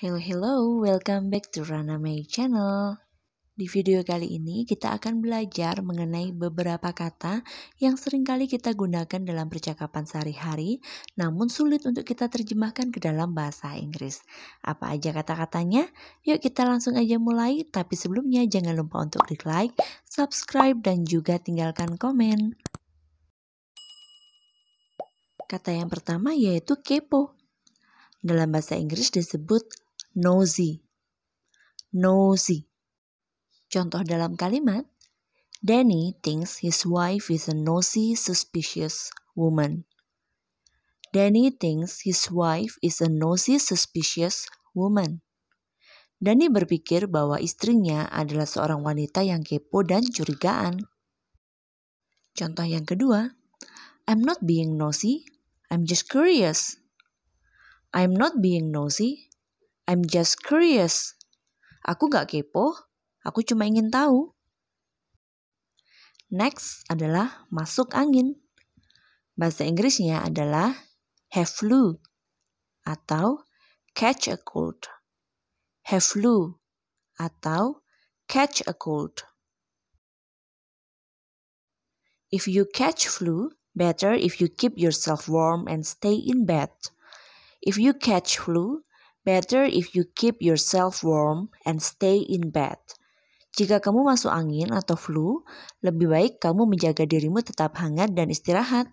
Hello hello, welcome back to Rana May Channel. Di video kali ini kita akan belajar mengenai beberapa kata yang sering kali kita gunakan dalam percakapan sehari-hari namun sulit untuk kita terjemahkan ke dalam bahasa Inggris. Apa aja kata-katanya? Yuk kita langsung aja mulai, tapi sebelumnya jangan lupa untuk klik like, subscribe, dan juga tinggalkan komen. Kata yang pertama yaitu kepo. Dalam bahasa Inggris disebut Nosy. Nosy. Contoh dalam kalimat, Danny thinks his wife is a nosy, suspicious woman. Danny thinks his wife is a nosy, suspicious woman. Danny berpikir bahwa istrinya adalah seorang wanita yang kepo dan curigaan. Contoh yang kedua, I'm not being nosy, I'm just curious. I'm not being nosy, I'm just curious. Aku gak kepo, aku cuma ingin tahu. Next adalah masuk angin. Bahasa Inggrisnya adalah have flu atau catch a cold. Have flu atau catch a cold. If you catch flu, better if you keep yourself warm and stay in bed. If you catch flu, Better if you keep yourself warm and stay in bed. Jika kamu masuk angin atau flu, lebih baik kamu menjaga dirimu tetap hangat dan istirahat.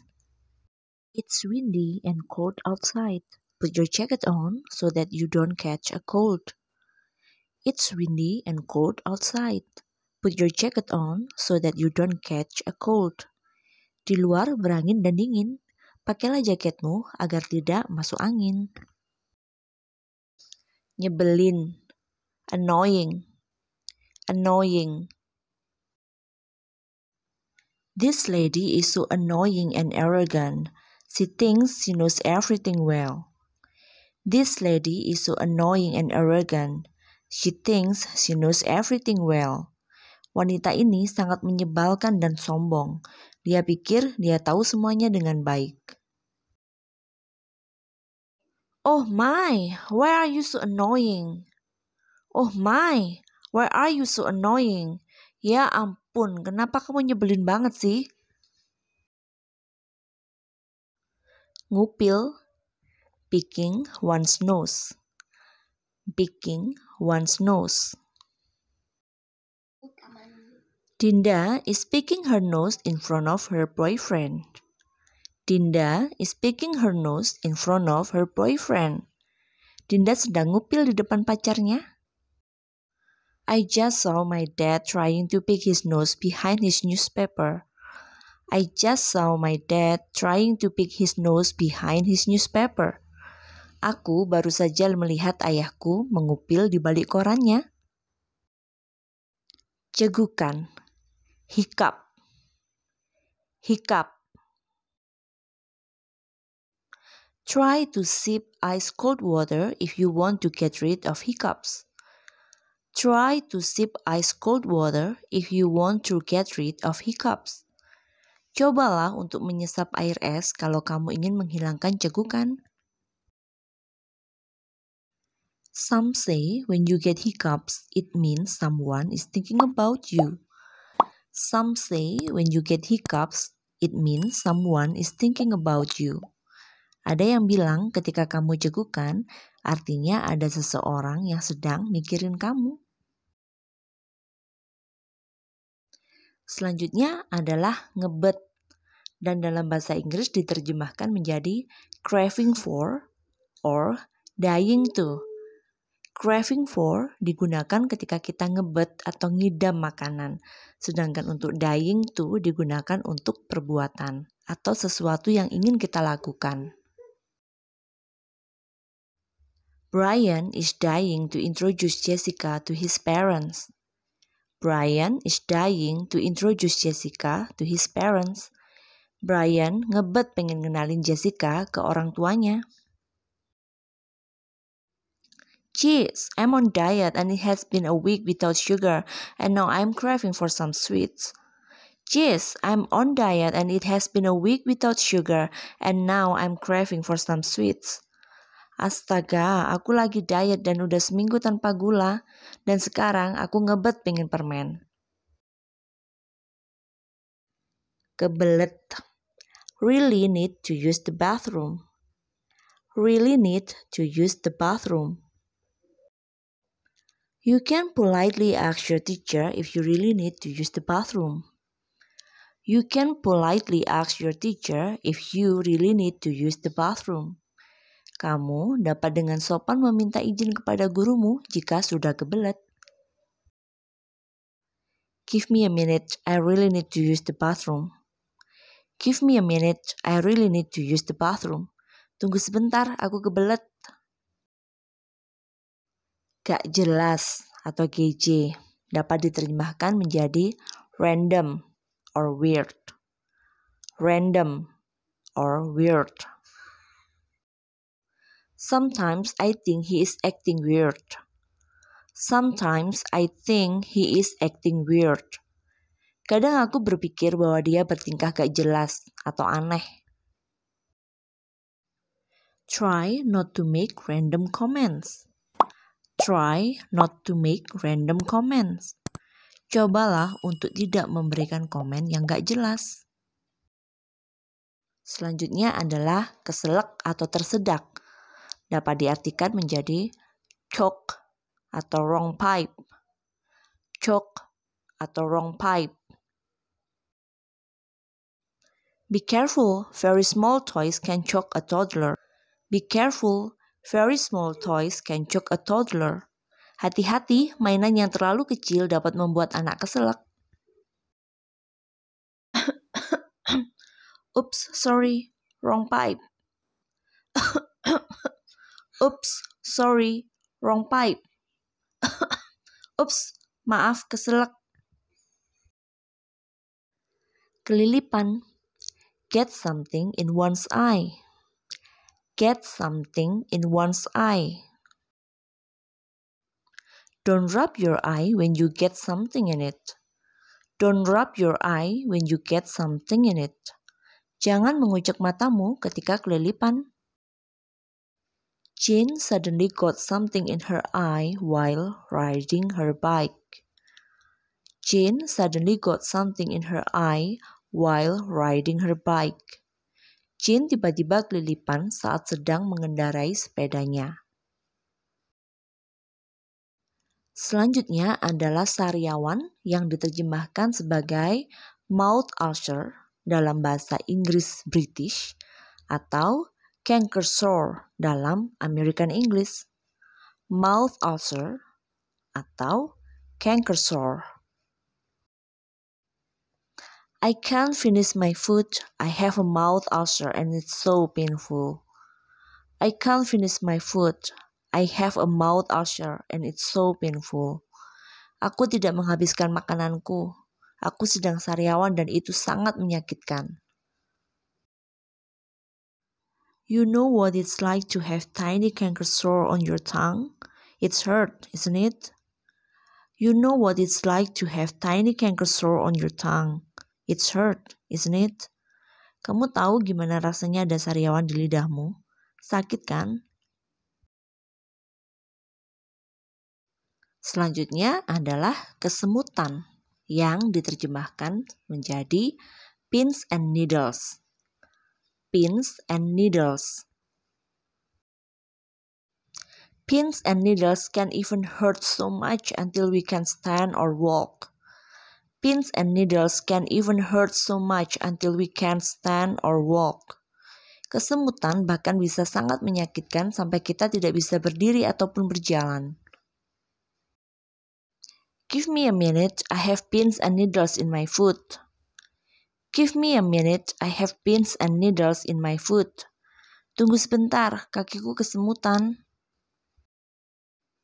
It's windy and cold outside. Put your jacket on so that you don't catch a cold. It's windy and cold outside. Put your jacket on so that you don't catch a cold. Di luar berangin dan dingin, pakailah jaketmu agar tidak masuk angin nyebelin, annoying, annoying. This lady is so annoying and arrogant. She thinks she knows everything well. This lady is so annoying and arrogant. She thinks she knows everything well. Wanita ini sangat menyebalkan dan sombong. Dia pikir dia tahu semuanya dengan baik. Oh my, why are you so annoying? Oh my, why are you so annoying? Ya ampun, kenapa kamu nyebelin banget sih? Ngupil, picking one's nose. Picking one's nose. Dinda is picking her nose in front of her boyfriend. Dinda is picking her nose in front of her boyfriend. Dinda sedang ngupil di depan pacarnya. I just saw my dad trying to pick his nose behind his newspaper. I just saw my dad trying to pick his nose behind his newspaper. Aku baru saja melihat ayahku mengupil di balik korannya. Cegukan. Hiccup. Hiccup Try to sip ice cold water if you want to get rid of hiccups. Try to sip ice cold water if you want to get rid of hiccups. Cobalah untuk menyesap air es kalau kamu ingin menghilangkan cegukan. Some say when you get hiccups, it means someone is thinking about you. Some say when you get hiccups, it means someone is thinking about you. Ada yang bilang ketika kamu cegukan, artinya ada seseorang yang sedang mikirin kamu. Selanjutnya adalah ngebet dan dalam bahasa Inggris diterjemahkan menjadi craving for or dying to. Craving for digunakan ketika kita ngebet atau ngidam makanan, sedangkan untuk dying to digunakan untuk perbuatan atau sesuatu yang ingin kita lakukan. Brian is dying to introduce Jessica to his parents. Brian is dying to introduce Jessica to his parents. Brian ngebet pengen kenalin Jessica ke orang tuanya. Geez, I'm on diet and it has been a week without sugar and now I'm craving for some sweets. Geez, I'm on diet and it has been a week without sugar and now I'm craving for some sweets. Astaga, aku lagi diet dan udah seminggu tanpa gula, dan sekarang aku ngebet pengen permen. Kebelet. Really need to use the bathroom. Really need to use the bathroom. You can politely ask your teacher if you really need to use the bathroom. You can politely ask your teacher if you really need to use the bathroom. Kamu dapat dengan sopan meminta izin kepada gurumu jika sudah kebelet. Give me a minute, I really need to use the bathroom. Give me a minute, I really need to use the bathroom. Tunggu sebentar, aku kebelet. Gak jelas atau GJ dapat diterjemahkan menjadi random or weird. Random or weird. Sometimes I think he is acting weird. Sometimes I think he is acting weird. Kadang aku berpikir bahwa dia bertingkah gak jelas atau aneh. Try not to make random comments. Try not to make random comments. Cobalah untuk tidak memberikan komen yang gak jelas. Selanjutnya adalah keselak atau tersedak dapat diartikan menjadi choke atau wrong pipe. Choke atau wrong pipe. Be careful, very small toys can choke a toddler. Be careful, very small toys can choke a toddler. Hati-hati, mainan yang terlalu kecil dapat membuat anak keselak. Oops, sorry, wrong pipe. Oops, sorry, wrong pipe. Oops, maaf keselak. Kelilipan. Get something in one's eye. Get something in one's eye. Don't rub your eye when you get something in it. Don't rub your eye when you get something in it. Jangan mengucek matamu ketika kelilipan. Jane suddenly got something in her eye while riding her bike. Jane suddenly got something in her eye while riding her bike. Jane tiba-tiba kelilipan saat sedang mengendarai sepedanya. Selanjutnya adalah sariawan yang diterjemahkan sebagai mouth ulcer dalam bahasa Inggris British atau canker sore dalam American English, mouth ulcer atau canker sore. I can't finish my food. I have a mouth ulcer and it's so painful. I can't finish my food. I have a mouth ulcer and it's so painful. Aku tidak menghabiskan makananku. Aku sedang sariawan dan itu sangat menyakitkan. You know what it's like to have tiny canker sore on your tongue? It's hurt, isn't it? You know what it's like to have tiny canker sore on your tongue. It's hurt, isn't it? Kamu tahu gimana rasanya ada sariawan di lidahmu? Sakit kan? Selanjutnya adalah kesemutan yang diterjemahkan menjadi pins and needles pins and needles. Pins and needles can even hurt so much until we can stand or walk. Pins and needles can even hurt so much until we can stand or walk. Kesemutan bahkan bisa sangat menyakitkan sampai kita tidak bisa berdiri ataupun berjalan. Give me a minute, I have pins and needles in my foot. Give me a minute, I have pins and needles in my foot. Tunggu sebentar, kakiku kesemutan.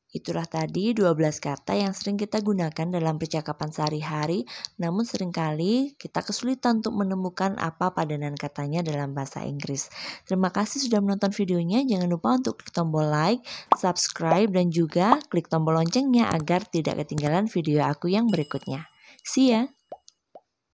Itulah tadi 12 kata yang sering kita gunakan dalam percakapan sehari-hari, namun seringkali kita kesulitan untuk menemukan apa padanan katanya dalam bahasa Inggris. Terima kasih sudah menonton videonya, jangan lupa untuk klik tombol like, subscribe, dan juga klik tombol loncengnya agar tidak ketinggalan video aku yang berikutnya. See ya!